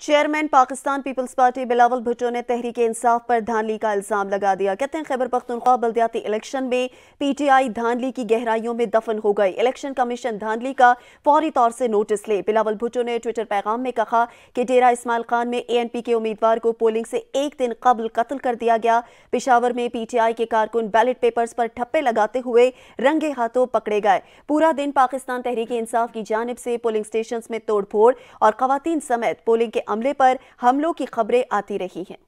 chairman Pakistan peoples party Bilawal Bhutto ने तहरीक इंसाफ पर धानली का इल्ज़ाम लगा दिया कहते हैं खैबर पख्तनख्वा बल्दियाती इलेक्शन में पी टी आई धानली की गहराइयों में दफन हो गई इलेक्शन कमीशन धानली का फौरी तौर से नोटिस ले बिलावल भुट्टो ने ट्विटर पैगाम में कहा कि डेरा इस्माइल खान में ए एन पी के उम्मीदवार को पोलिंग से एक दिन कबल कत्ल कर दिया गया पिशावर में पी टी आई के कारकुन बैलेट पेपर्स पर ठप्पे लगाते हुए रंगे हाथों पकड़े गए पूरा दिन पाकिस्तान तहरीक इंसाफ की जानब से पोलिंग स्टेशन में तोड़फोड़ और खातन समेत पोलिंग के अमले पर हमलों की खबरें आती रही हैं